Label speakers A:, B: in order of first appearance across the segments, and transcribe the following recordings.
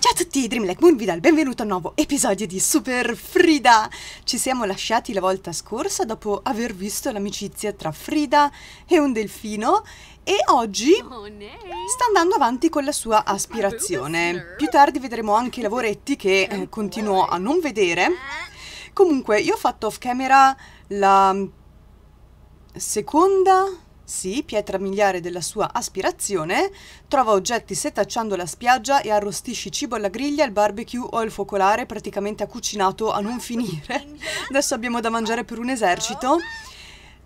A: Ciao a tutti, Dreamlike Moon vi dà il benvenuto a un nuovo episodio di Super Frida! Ci siamo lasciati la volta scorsa dopo aver visto l'amicizia tra Frida e un delfino e oggi oh, sta andando avanti con la sua aspirazione. Più tardi vedremo anche i lavoretti che eh, continuo eh. a non vedere. Comunque, io ho fatto off camera la seconda sì, pietra miliare della sua aspirazione, trova oggetti setacciando la spiaggia e arrostisci cibo alla griglia, al barbecue o al focolare, praticamente ha cucinato a non finire. Adesso abbiamo da mangiare per un esercito.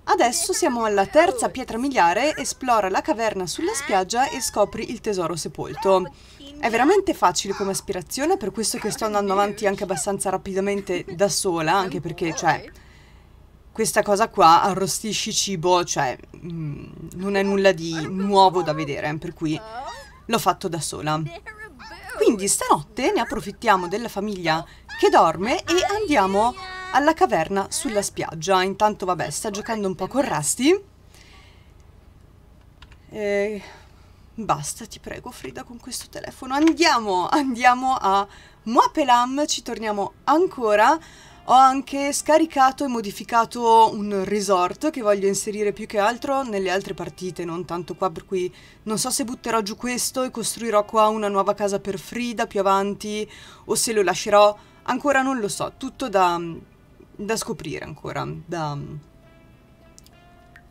A: Adesso siamo alla terza pietra miliare, esplora la caverna sulla spiaggia e scopri il tesoro sepolto. È veramente facile come aspirazione, per questo che sto andando avanti anche abbastanza rapidamente da sola, anche perché, cioè, questa cosa qua, arrostisci cibo, cioè mm, non è nulla di nuovo da vedere, per cui l'ho fatto da sola. Quindi stanotte ne approfittiamo della famiglia che dorme e andiamo alla caverna sulla spiaggia. Intanto vabbè, sta giocando un po' con Rusty. E eh, basta, ti prego Frida con questo telefono. Andiamo, andiamo a Moapelam, ci torniamo ancora ho anche scaricato e modificato un resort che voglio inserire più che altro nelle altre partite, non tanto qua, per cui non so se butterò giù questo e costruirò qua una nuova casa per Frida più avanti o se lo lascerò, ancora non lo so, tutto da, da scoprire ancora, da,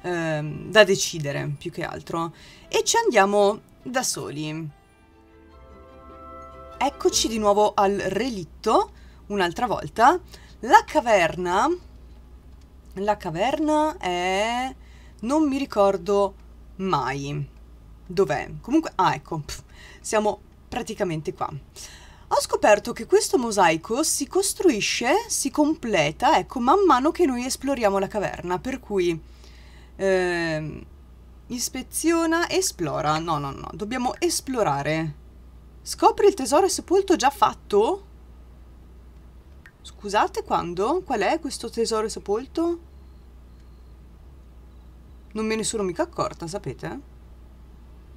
A: eh, da decidere più che altro. E ci andiamo da soli. Eccoci di nuovo al relitto, un'altra volta. La caverna... La caverna è... Non mi ricordo mai. Dov'è? Comunque... Ah, ecco. Pff, siamo praticamente qua. Ho scoperto che questo mosaico si costruisce, si completa, ecco, man mano che noi esploriamo la caverna. Per cui... Eh, ispeziona, esplora. No, no, no. Dobbiamo esplorare. Scopri il tesoro sepolto già fatto? Scusate quando? Qual è questo tesoro sepolto? Non me ne sono mica accorta, sapete?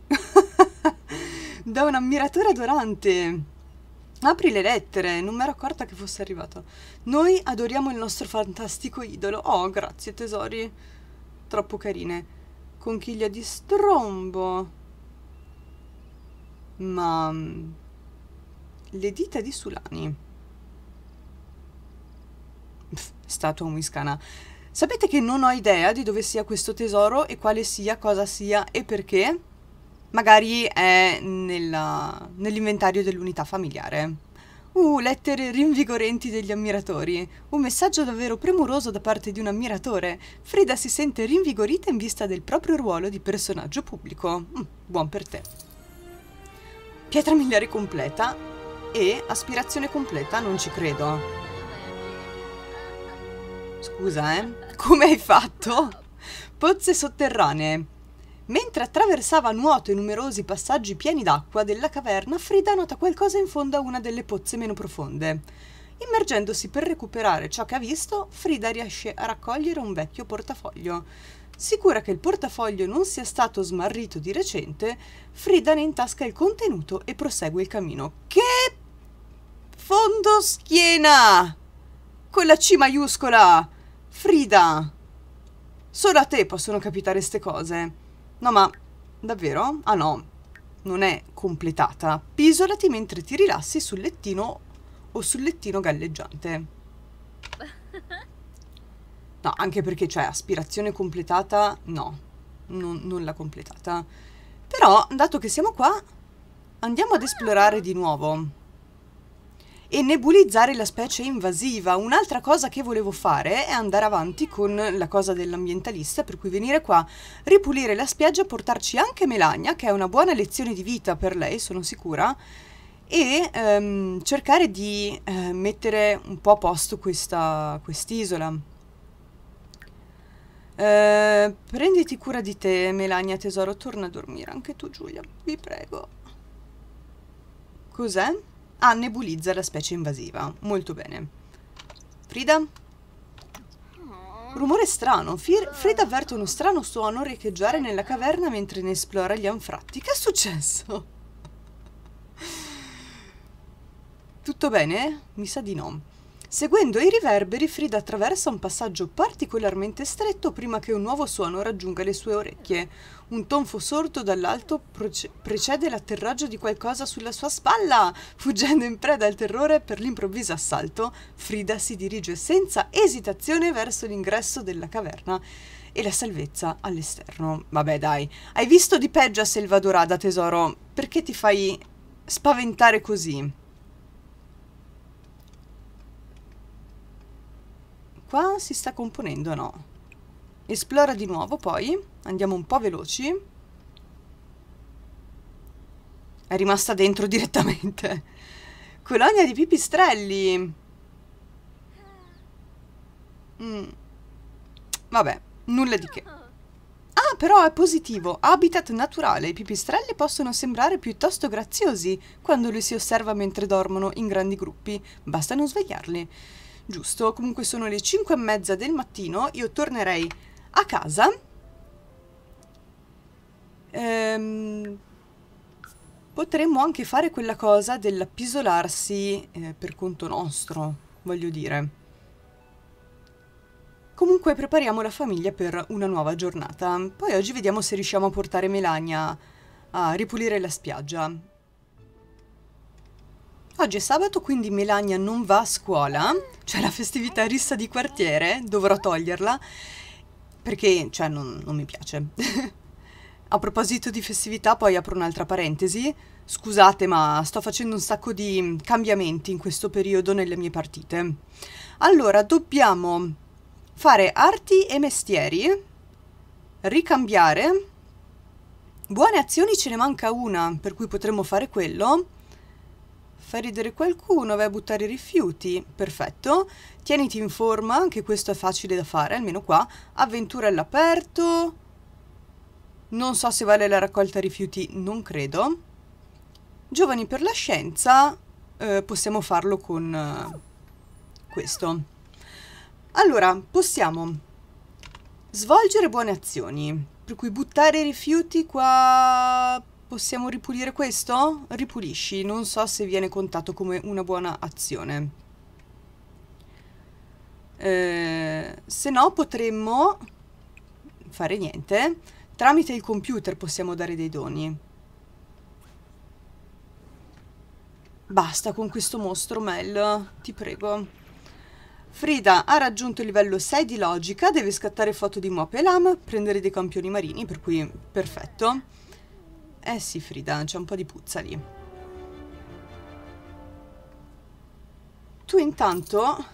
A: da un ammiratore adorante. Apri le lettere, non mi ero accorta che fosse arrivato. Noi adoriamo il nostro fantastico idolo. Oh, grazie tesori. Troppo carine. Conchiglia di strombo. Ma... Mm, le dita di Sulani statua muiscana. Sapete che non ho idea di dove sia questo tesoro e quale sia, cosa sia e perché? Magari è nell'inventario dell'unità familiare. Uh, lettere rinvigorenti degli ammiratori. Un messaggio davvero premuroso da parte di un ammiratore. Frida si sente rinvigorita in vista del proprio ruolo di personaggio pubblico. Mm, buon per te. Pietra miliare completa e aspirazione completa, non ci credo. Scusa, eh. Come hai fatto? Pozze sotterranee. Mentre attraversava a nuoto i numerosi passaggi pieni d'acqua della caverna, Frida nota qualcosa in fondo a una delle pozze meno profonde. Immergendosi per recuperare ciò che ha visto, Frida riesce a raccogliere un vecchio portafoglio. Sicura che il portafoglio non sia stato smarrito di recente, Frida ne intasca il contenuto e prosegue il cammino. Che fondo schiena! Con la C maiuscola! Frida! Solo a te possono capitare ste cose. No, ma davvero? Ah no, non è completata. Pisolati mentre ti rilassi sul lettino o sul lettino galleggiante. No, anche perché cioè aspirazione completata, no, non, non l'ha completata. Però, dato che siamo qua, andiamo ad esplorare di nuovo e nebulizzare la specie invasiva. Un'altra cosa che volevo fare è andare avanti con la cosa dell'ambientalista, per cui venire qua, ripulire la spiaggia, portarci anche Melania, che è una buona lezione di vita per lei, sono sicura, e ehm, cercare di eh, mettere un po' a posto questa quest'isola. Eh, prenditi cura di te, Melania tesoro, torna a dormire anche tu, Giulia, vi prego. Cos'è? Ah, nebulizza la specie invasiva. Molto bene. Frida? Rumore strano. Frida avverte uno strano suono riecheggiare nella caverna mentre ne esplora gli anfratti. Che è successo? Tutto bene? Mi sa di no. Seguendo i riverberi, Frida attraversa un passaggio particolarmente stretto prima che un nuovo suono raggiunga le sue orecchie. Un tonfo sorto dall'alto precede l'atterraggio di qualcosa sulla sua spalla. Fuggendo in preda al terrore per l'improvviso assalto, Frida si dirige senza esitazione verso l'ingresso della caverna e la salvezza all'esterno. Vabbè, dai, hai visto di peggio a Selvadorada, tesoro? Perché ti fai spaventare così? Qua si sta componendo, no? Esplora di nuovo poi, andiamo un po' veloci. È rimasta dentro direttamente. Colonia di pipistrelli. Mm. Vabbè, nulla di che. Ah, però è positivo. Habitat naturale. I pipistrelli possono sembrare piuttosto graziosi quando li si osserva mentre dormono in grandi gruppi. Basta non svegliarli. Giusto, comunque sono le 5 e mezza del mattino. Io tornerei a casa ehm, potremmo anche fare quella cosa dell'appisolarsi eh, per conto nostro, voglio dire. Comunque prepariamo la famiglia per una nuova giornata. Poi oggi vediamo se riusciamo a portare Melania a ripulire la spiaggia. Oggi è sabato, quindi Melania non va a scuola, c'è la festività rissa di quartiere, dovrò toglierla, perché cioè, non, non mi piace. a proposito di festività, poi apro un'altra parentesi. Scusate, ma sto facendo un sacco di cambiamenti in questo periodo nelle mie partite. Allora, dobbiamo fare arti e mestieri, ricambiare. Buone azioni ce ne manca una, per cui potremmo fare quello fai ridere qualcuno, vai a buttare i rifiuti, perfetto. Tieniti in forma, anche questo è facile da fare, almeno qua. Avventura all'aperto. Non so se vale la raccolta rifiuti, non credo. Giovani per la scienza, eh, possiamo farlo con eh, questo. Allora, possiamo svolgere buone azioni, per cui buttare i rifiuti qua Possiamo ripulire questo? Ripulisci, non so se viene contato come una buona azione. Eh, se no potremmo fare niente. Tramite il computer possiamo dare dei doni. Basta con questo mostro, Mel, ti prego. Frida ha raggiunto il livello 6 di logica, deve scattare foto di Mop e Lam, prendere dei campioni marini, per cui perfetto. Eh sì, Frida, c'è un po' di puzza lì. Tu intanto...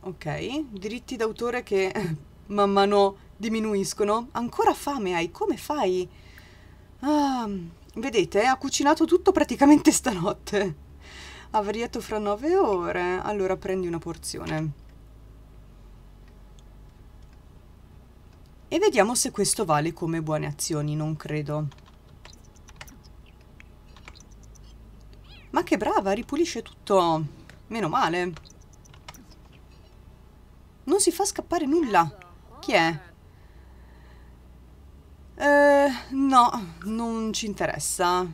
A: Ok, diritti d'autore che man mano diminuiscono. Ancora fame hai, come fai? Ah, vedete, ha cucinato tutto praticamente stanotte. Ha variato fra nove ore. Allora prendi una porzione. E vediamo se questo vale come buone azioni, non credo. Ma che brava, ripulisce tutto. Meno male. Non si fa scappare nulla. Chi è? Eh, no, non ci interessa.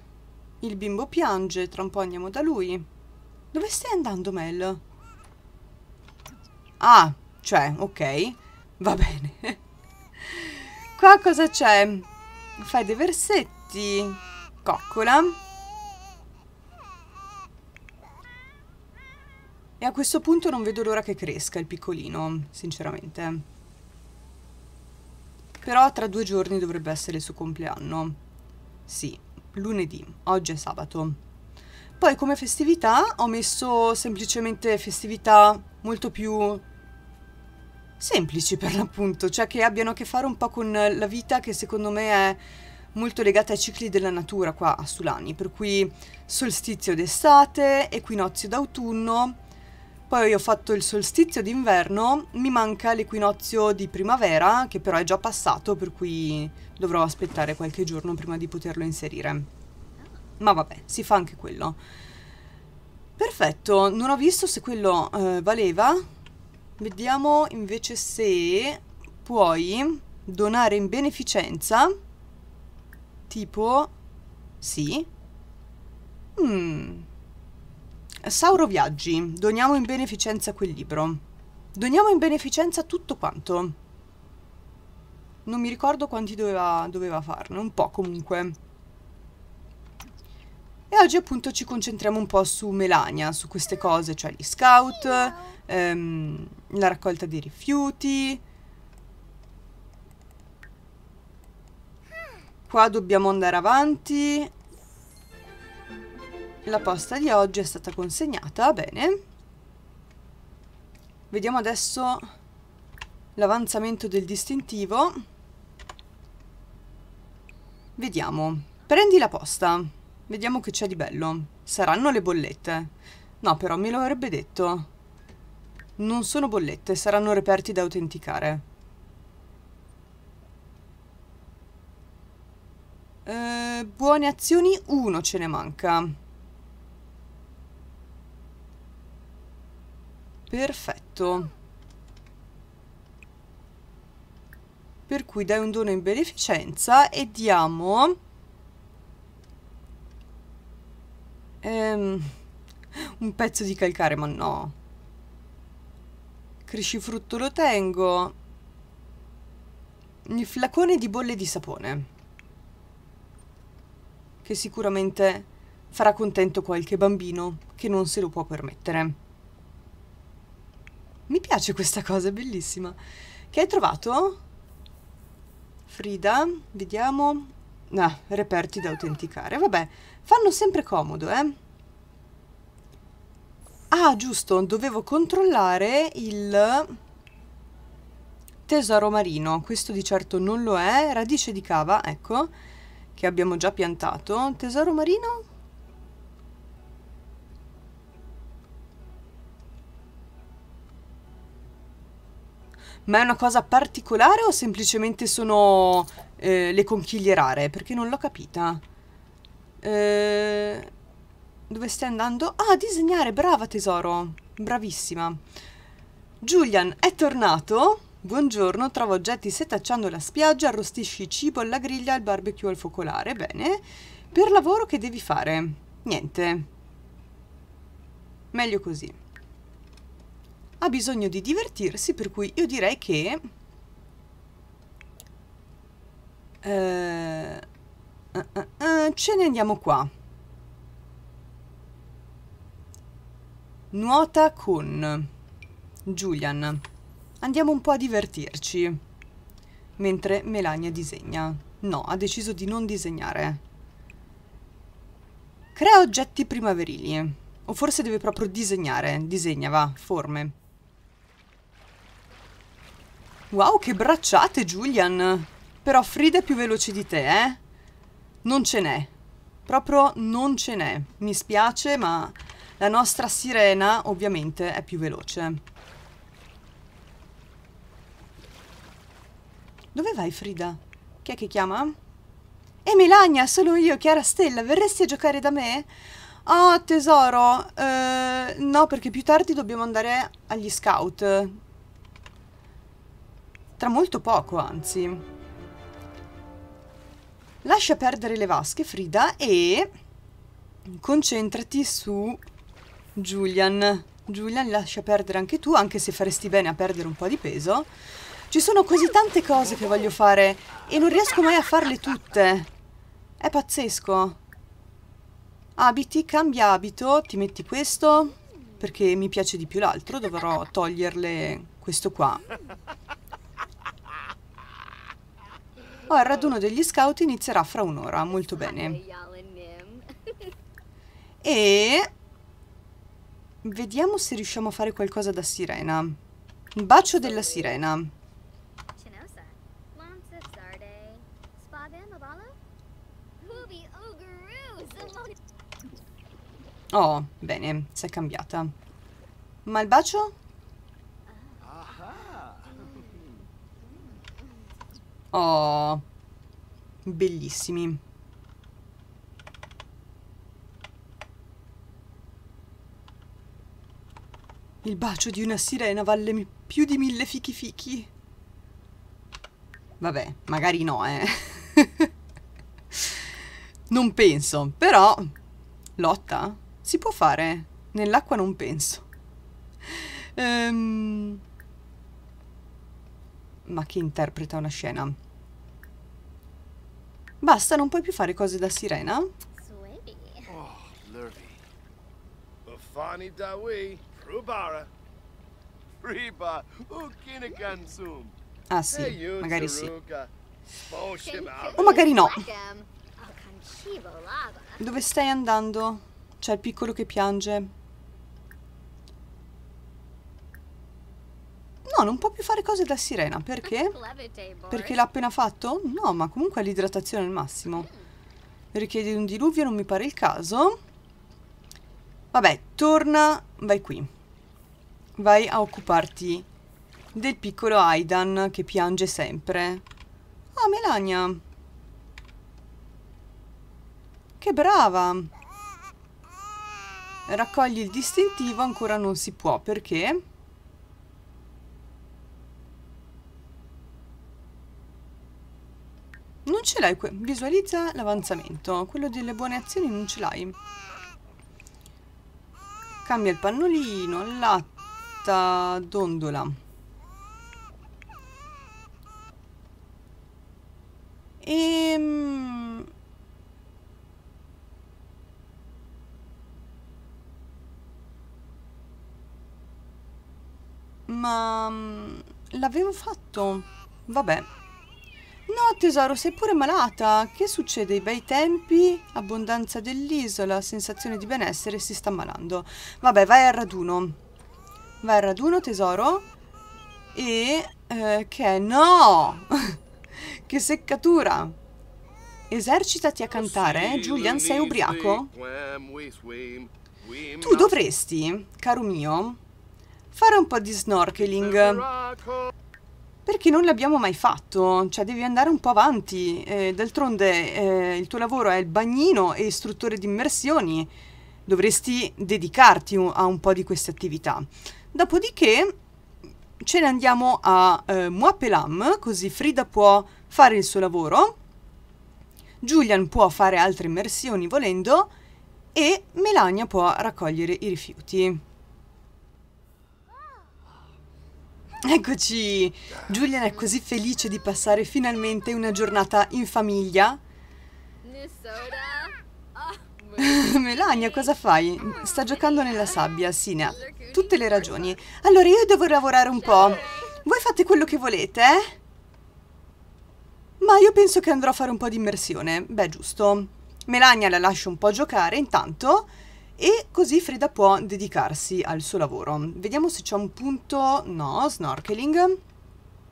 A: Il bimbo piange, tra un po' andiamo da lui. Dove stai andando, Mel? Ah, cioè, ok. Va bene. Qua cosa c'è? Fai dei versetti. Coccola. a questo punto non vedo l'ora che cresca il piccolino, sinceramente. Però tra due giorni dovrebbe essere il suo compleanno. Sì, lunedì, oggi è sabato. Poi come festività ho messo semplicemente festività molto più semplici per l'appunto, cioè che abbiano a che fare un po' con la vita che secondo me è molto legata ai cicli della natura qua a Sulani, per cui solstizio d'estate, equinozio d'autunno, poi ho fatto il solstizio d'inverno, mi manca l'equinozio di primavera, che però è già passato, per cui dovrò aspettare qualche giorno prima di poterlo inserire. Ma vabbè, si fa anche quello. Perfetto, non ho visto se quello eh, valeva. Vediamo invece se puoi donare in beneficenza. Tipo... Sì. Mmm... Sauro Viaggi, doniamo in beneficenza quel libro. Doniamo in beneficenza tutto quanto. Non mi ricordo quanti doveva, doveva farne, un po' comunque. E oggi appunto ci concentriamo un po' su Melania, su queste cose, cioè gli scout, ehm, la raccolta dei rifiuti. Qua dobbiamo andare avanti la posta di oggi è stata consegnata, bene. Vediamo adesso l'avanzamento del distintivo. Vediamo. Prendi la posta. Vediamo che c'è di bello. Saranno le bollette. No, però me lo avrebbe detto. Non sono bollette, saranno reperti da autenticare. Eh, buone azioni uno ce ne manca. Perfetto. Per cui dai un dono in beneficenza e diamo... Ehm, un pezzo di calcare, ma no. criscifrutto lo tengo. Il flacone di bolle di sapone. Che sicuramente farà contento qualche bambino che non se lo può permettere. Mi piace questa cosa, è bellissima. Che hai trovato? Frida, vediamo. Ah, reperti da autenticare. Vabbè, fanno sempre comodo, eh. Ah, giusto, dovevo controllare il tesoro marino. Questo di certo non lo è. Radice di cava, ecco, che abbiamo già piantato. Tesoro marino? Ma è una cosa particolare o semplicemente sono eh, le conchiglie rare? Perché non l'ho capita. Eh, dove stai andando? Ah, disegnare, brava tesoro. Bravissima. Julian è tornato. Buongiorno, trova oggetti setacciando la spiaggia, arrostisci cibo alla griglia, al barbecue, al focolare. Bene. Per lavoro che devi fare? Niente. Meglio così ha bisogno di divertirsi, per cui io direi che... Eh, eh, eh, eh, ce ne andiamo qua. Nuota con Julian. Andiamo un po' a divertirci. Mentre Melania disegna. No, ha deciso di non disegnare. Crea oggetti primaverili. O forse deve proprio disegnare. Disegna, va, forme. Wow, che bracciate, Julian! Però Frida è più veloce di te, eh? Non ce n'è. Proprio non ce n'è. Mi spiace, ma la nostra sirena ovviamente è più veloce. Dove vai, Frida? Chi è che chiama? E Melania, sono io, Chiara Stella, verresti a giocare da me? oh, tesoro, eh, no, perché più tardi dobbiamo andare agli scout. Tra molto poco, anzi. Lascia perdere le vasche, Frida, e... Concentrati su Julian. Julian, lascia perdere anche tu, anche se faresti bene a perdere un po' di peso. Ci sono così tante cose che voglio fare e non riesco mai a farle tutte. È pazzesco. Abiti, cambia abito, ti metti questo perché mi piace di più l'altro, dovrò toglierle questo qua. Oh, il raduno degli scout inizierà fra un'ora, molto bene. E... Vediamo se riusciamo a fare qualcosa da sirena. Un bacio della sirena. Oh, bene, si è cambiata. Ma il bacio? Oh, bellissimi. Il bacio di una sirena vale più di mille fichi fichi. Vabbè, magari no, eh. non penso, però... Lotta? Si può fare? Nell'acqua non penso. Ehm... Um ma che interpreta una scena. Basta, non puoi più fare cose da sirena? Oh, ah sì, magari sì. O magari no. Um, Dove stai andando? C'è il piccolo che piange. No, non può più fare cose da sirena, perché? Perché l'ha appena fatto? No, ma comunque l'idratazione è al massimo. Richiede un diluvio, non mi pare il caso. Vabbè, torna, vai qui. Vai a occuparti del piccolo Aidan che piange sempre. Ah, Melania. Che brava. Raccogli il distintivo, ancora non si può, perché? Perché? ce l'hai, visualizza l'avanzamento, quello delle buone azioni non ce l'hai. Cambia il pannolino, latta, dondola. E... Ehm, ma mm, l'avevo fatto. Vabbè. No, tesoro, sei pure malata. Che succede? I bei tempi, abbondanza dell'isola, sensazione di benessere, si sta malando. Vabbè, vai al raduno. Vai al raduno, tesoro. E... Eh, che... No! che seccatura! Esercitati a cantare, eh? Julian, sei ubriaco? Tu dovresti, caro mio, fare un po' di snorkeling perché non l'abbiamo mai fatto, cioè devi andare un po' avanti, eh, d'altronde eh, il tuo lavoro è il bagnino e istruttore di immersioni, dovresti dedicarti a un po' di queste attività. Dopodiché ce ne andiamo a eh, Muapelam, così Frida può fare il suo lavoro, Julian può fare altre immersioni volendo e Melania può raccogliere i rifiuti. Eccoci! Julian è così felice di passare finalmente una giornata in famiglia. Melania, cosa fai? Sta giocando nella sabbia, sì, ne ha Tutte le ragioni. Allora io devo lavorare un po'. Voi fate quello che volete, eh? Ma io penso che andrò a fare un po' di immersione. Beh, giusto. Melania la lascio un po' giocare intanto e così Frida può dedicarsi al suo lavoro. Vediamo se c'è un punto, no, snorkeling,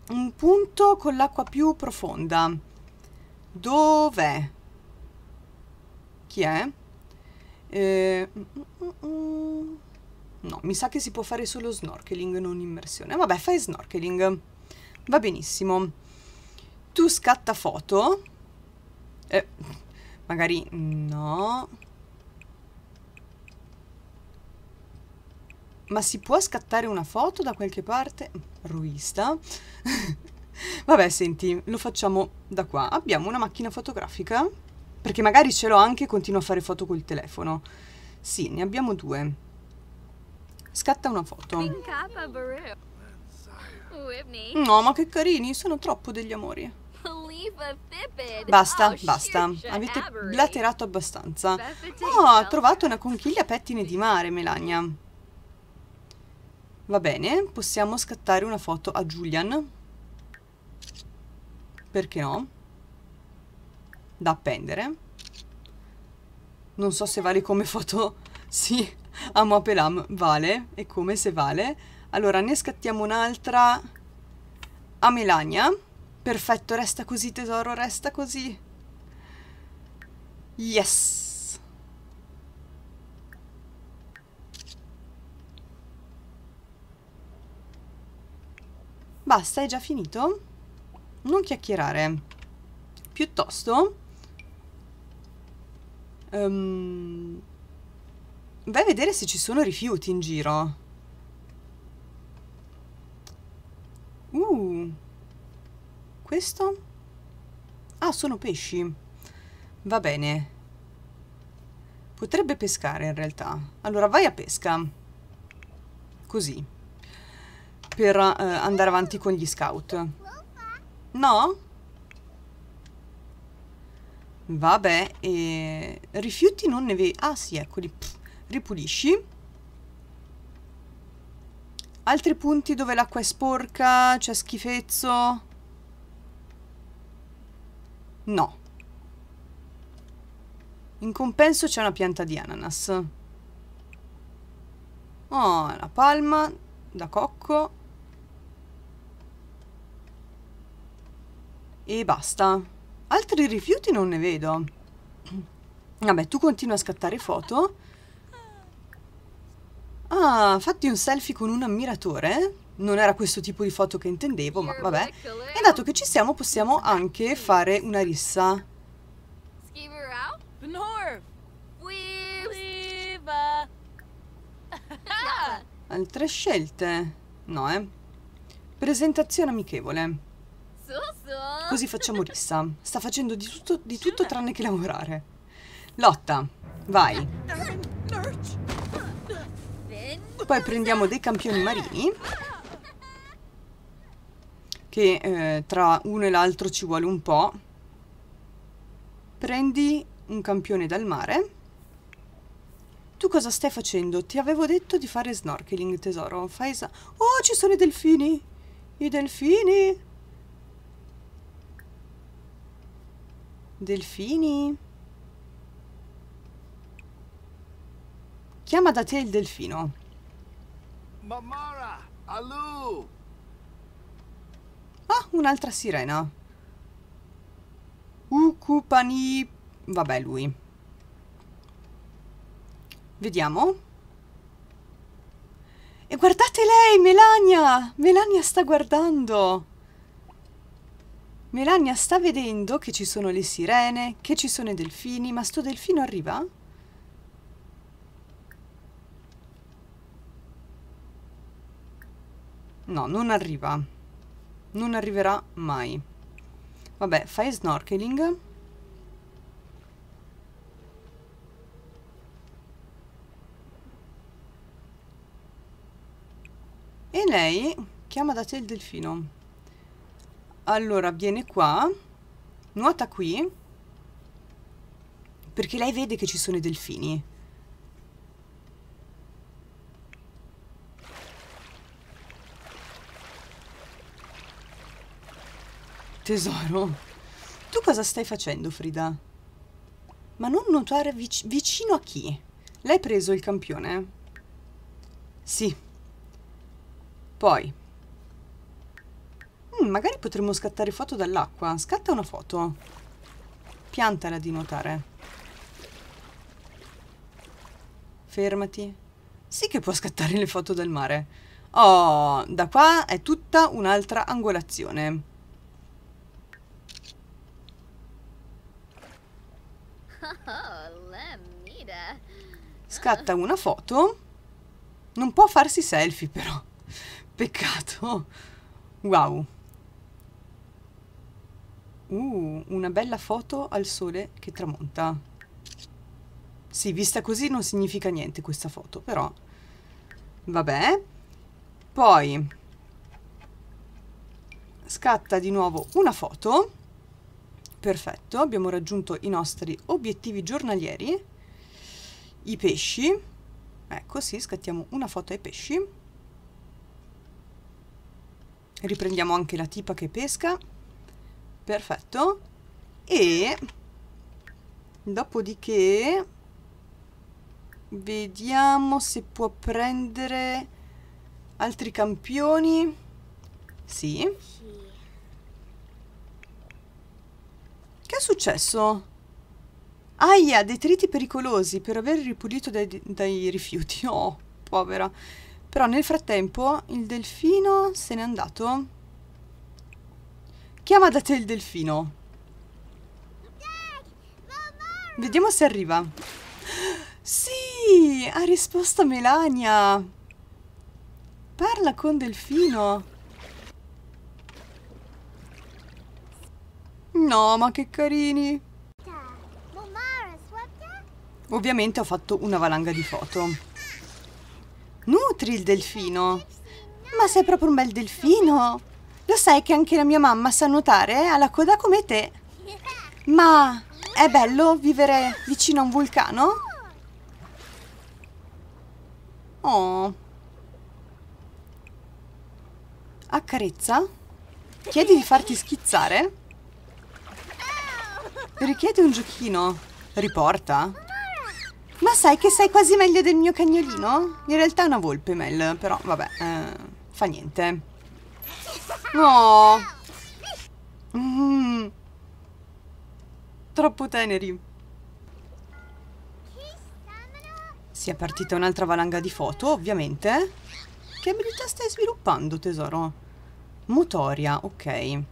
A: un punto con l'acqua più profonda. Dov'è? Chi è? Eh, mm, mm, mm. no, mi sa che si può fare solo snorkeling, non immersione. Vabbè, fai snorkeling. Va benissimo. Tu scatta foto. Eh, magari no. Ma si può scattare una foto da qualche parte? Ruista. Vabbè, senti, lo facciamo da qua. Abbiamo una macchina fotografica? Perché magari ce l'ho anche e continuo a fare foto col telefono. Sì, ne abbiamo due. Scatta una foto. No, ma che carini, sono troppo degli amori. Basta, oh, basta. Avete blaterato abbastanza. Oh, ha trovato una conchiglia pettine di mare, Melania. Va bene, possiamo scattare una foto a Julian. Perché no? Da appendere. Non so se vale come foto... Sì, a Moapelam vale. E come se vale. Allora, ne scattiamo un'altra a Melania. Perfetto, resta così tesoro, resta così. Yes! Basta, è già finito? Non chiacchierare. Piuttosto... Um, vai a vedere se ci sono rifiuti in giro. Uh, questo? Ah, sono pesci. Va bene. Potrebbe pescare in realtà. Allora vai a pesca. Così per eh, andare avanti con gli scout. No? Vabbè, e... rifiuti non ne vedi. Ah sì, eccoli. Pff, ripulisci. Altri punti dove l'acqua è sporca, c'è schifezzo. No. In compenso c'è una pianta di ananas. Oh, la palma da cocco. E basta. Altri rifiuti non ne vedo. Vabbè, tu continua a scattare foto. Ah, fatti un selfie con un ammiratore? Non era questo tipo di foto che intendevo, ma vabbè. E dato che ci siamo, possiamo anche fare una rissa. Altre scelte? No, eh. Presentazione amichevole. Così facciamo rissa. Sta facendo di tutto, di tutto tranne che lavorare. Lotta, vai. Poi prendiamo dei campioni marini. Che eh, tra uno e l'altro ci vuole un po'. Prendi un campione dal mare. Tu cosa stai facendo? Ti avevo detto di fare snorkeling, tesoro. Fai sa- oh, ci sono i delfini! I delfini! Delfini? Chiama da te il delfino. Mamara, Alu! Ah, un'altra sirena. Ukupani... Vabbè, lui. Vediamo. E guardate lei, Melania! Melania sta guardando! Melania sta vedendo che ci sono le sirene, che ci sono i delfini, ma sto delfino arriva? No, non arriva. Non arriverà mai. Vabbè, fai snorkeling. E lei chiama da te il delfino allora viene qua nuota qui perché lei vede che ci sono i delfini Tesoro, tu cosa stai facendo, Frida? Ma non nuotare vic vicino a chi? L'hai preso il campione? Sì. Poi, Mm, magari potremmo scattare foto dall'acqua. Scatta una foto. Piantala di nuotare. Fermati. Sì che può scattare le foto dal mare. Oh, da qua è tutta un'altra angolazione. Scatta una foto. Non può farsi selfie però. Peccato. Wow. Uh, una bella foto al sole che tramonta. Sì, vista così non significa niente questa foto, però... Vabbè. Poi... Scatta di nuovo una foto. Perfetto, abbiamo raggiunto i nostri obiettivi giornalieri. I pesci. Ecco, sì, scattiamo una foto ai pesci. Riprendiamo anche la tipa che pesca perfetto e dopodiché vediamo se può prendere altri campioni sì, sì. che è successo? Aia, detriti pericolosi per aver ripulito dai, dai rifiuti. Oh, povera. Però nel frattempo il delfino se n'è andato Chiama da te il delfino. Vediamo se arriva. Sì, ha risposto Melania. Parla con delfino. No, ma che carini. Ovviamente ho fatto una valanga di foto. Nutri il delfino. Ma sei proprio un bel delfino. Lo sai che anche la mia mamma sa nuotare? Ha la coda come te. Ma è bello vivere vicino a un vulcano? Oh. Accarezza. Chiedi di farti schizzare. Richiedi un giochino. Riporta. Ma sai che sei quasi meglio del mio cagnolino? In realtà è una volpe, Mel, però vabbè, eh, fa niente. No! Mm. Troppo teneri. Si è partita un'altra valanga di foto, ovviamente. Che abilità stai sviluppando, tesoro? Motoria, ok.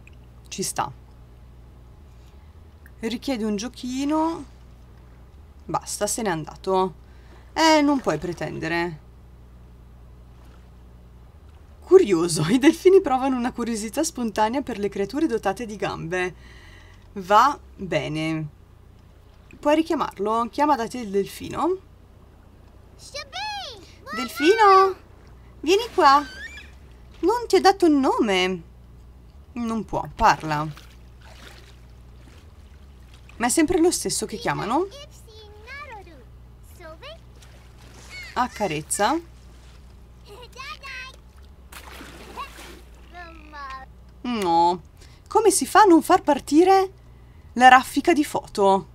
A: Ci sta. Richiede un giochino. Basta, se n'è andato. Eh, non puoi pretendere. Curioso, i delfini provano una curiosità spontanea per le creature dotate di gambe. Va bene. Puoi richiamarlo? Chiama da te il delfino. Delfino, vieni qua. Non ti ho dato un nome. Non può, parla. Ma è sempre lo stesso che chiamano. Accarezza. No. Come si fa a non far partire la raffica di foto?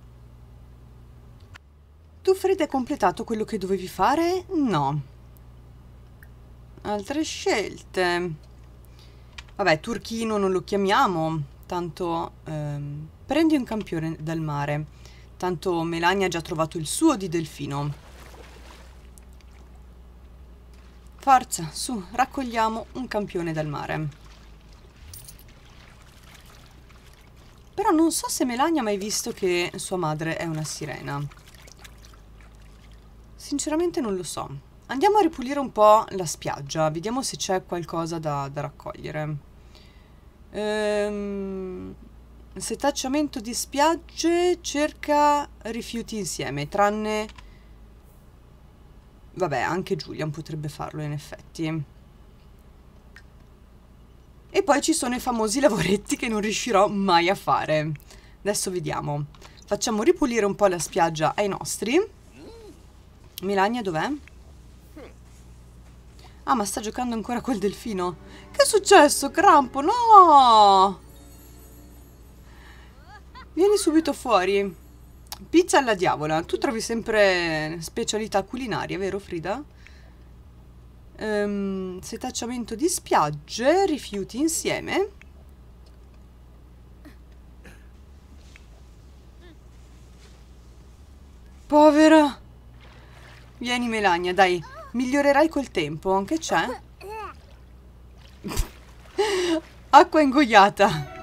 A: Tu, Fred, hai completato quello che dovevi fare? No. Altre scelte. Vabbè, turchino non lo chiamiamo, tanto ehm, prendi un campione dal mare. Tanto Melania ha già trovato il suo di delfino. Forza, su, raccogliamo un campione dal mare. non so se Melania ha mai visto che sua madre è una sirena. Sinceramente non lo so. Andiamo a ripulire un po' la spiaggia, vediamo se c'è qualcosa da, da raccogliere. Ehm, setacciamento di spiagge, cerca rifiuti insieme, tranne... Vabbè, anche Julian potrebbe farlo in effetti. E poi ci sono i famosi lavoretti che non riuscirò mai a fare. Adesso vediamo. Facciamo ripulire un po' la spiaggia ai nostri. Melania dov'è? Ah, ma sta giocando ancora col delfino. Che è successo, Crampo? No! Vieni subito fuori. Pizza alla diavola. Tu trovi sempre specialità culinarie, vero Frida? um, setacciamento di spiagge, rifiuti insieme. Povera! Vieni Melania, dai, migliorerai col tempo, anche c'è. Acqua ingoiata!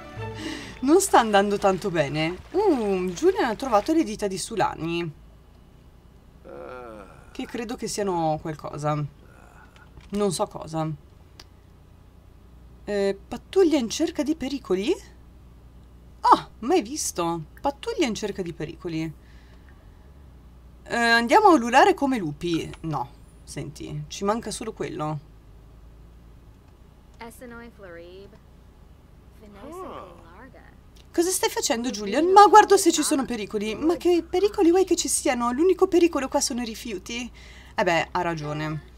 A: Non sta andando tanto bene. Uh, Julian ha trovato le dita di Sulani. Che credo che siano qualcosa non so cosa. Eh, pattuglia in cerca di pericoli? Ah, mai visto. Pattuglia in cerca di pericoli. Eh, andiamo a ululare come lupi. No, senti, ci manca solo quello. Ah. Cosa stai facendo, Julian? Ma guardo se ci sono pericoli. Ma che pericoli vuoi che ci siano? L'unico pericolo qua sono i rifiuti. Eh beh, ha ragione.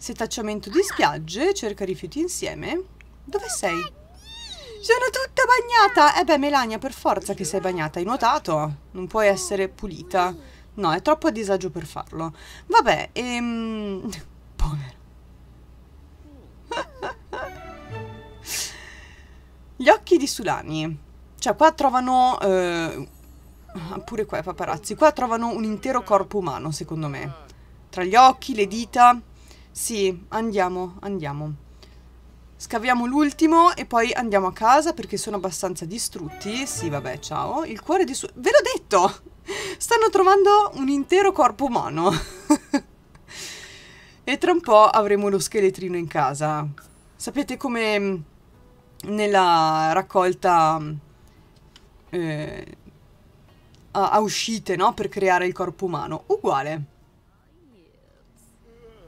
A: Setacciamento di spiagge, cerca rifiuti insieme. Dove sei? Sono tutta bagnata! Eh beh, Melania, per forza che sei bagnata. Hai nuotato? Non puoi essere pulita. No, è troppo a disagio per farlo. Vabbè, ehm... Povera. Gli occhi di Sulani. Cioè, qua trovano... Eh, pure qua, i paparazzi. Qua trovano un intero corpo umano, secondo me. Tra gli occhi, le dita... Sì, andiamo, andiamo. Scaviamo l'ultimo e poi andiamo a casa perché sono abbastanza distrutti. Sì, vabbè, ciao. Il cuore di su... Ve l'ho detto! Stanno trovando un intero corpo umano. e tra un po' avremo lo scheletrino in casa. Sapete come mm, nella raccolta mm, eh, a, a uscite, no? Per creare il corpo umano. Uguale.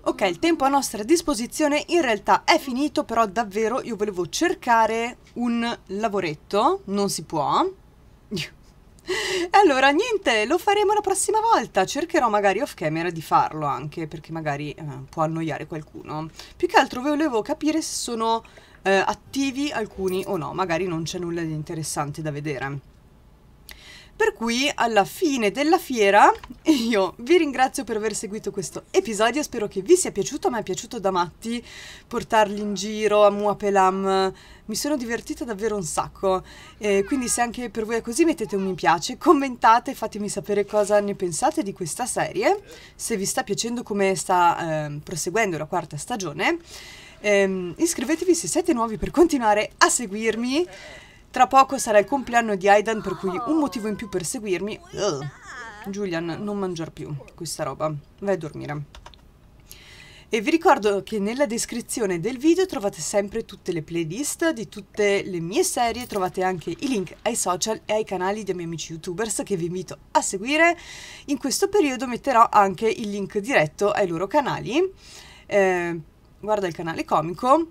A: Ok, il tempo a nostra disposizione in realtà è finito, però davvero io volevo cercare un lavoretto, non si può. allora, niente, lo faremo la prossima volta, cercherò magari off camera di farlo anche, perché magari eh, può annoiare qualcuno. Più che altro volevo capire se sono eh, attivi alcuni o no, magari non c'è nulla di interessante da vedere. Per cui alla fine della fiera io vi ringrazio per aver seguito questo episodio, spero che vi sia piaciuto, a me è piaciuto da matti portarli in giro a Muapelam, mi sono divertita davvero un sacco, eh, quindi se anche per voi è così mettete un mi piace, commentate, fatemi sapere cosa ne pensate di questa serie, se vi sta piacendo come sta eh, proseguendo la quarta stagione, eh, iscrivetevi se siete nuovi per continuare a seguirmi. Tra poco sarà il compleanno di Aidan per cui un motivo in più per seguirmi... Ugh. Julian, non mangiar più questa roba. Vai a dormire. E vi ricordo che nella descrizione del video trovate sempre tutte le playlist di tutte le mie serie, trovate anche i link ai social e ai canali dei miei amici youtubers che vi invito a seguire. In questo periodo metterò anche il link diretto ai loro canali. Eh, guarda il canale comico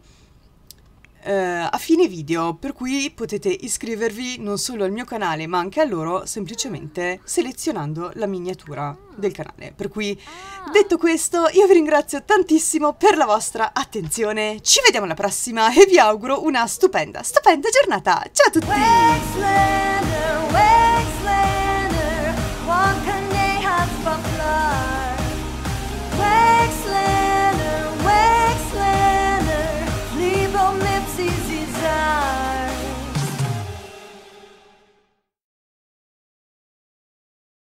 A: eh, a fine video, per cui potete iscrivervi non solo al mio canale ma anche a loro semplicemente selezionando la miniatura del canale. Per cui detto questo io vi ringrazio tantissimo per la vostra attenzione, ci vediamo alla prossima e vi auguro una stupenda, stupenda giornata. Ciao a tutti! Wexlander, Wexlander.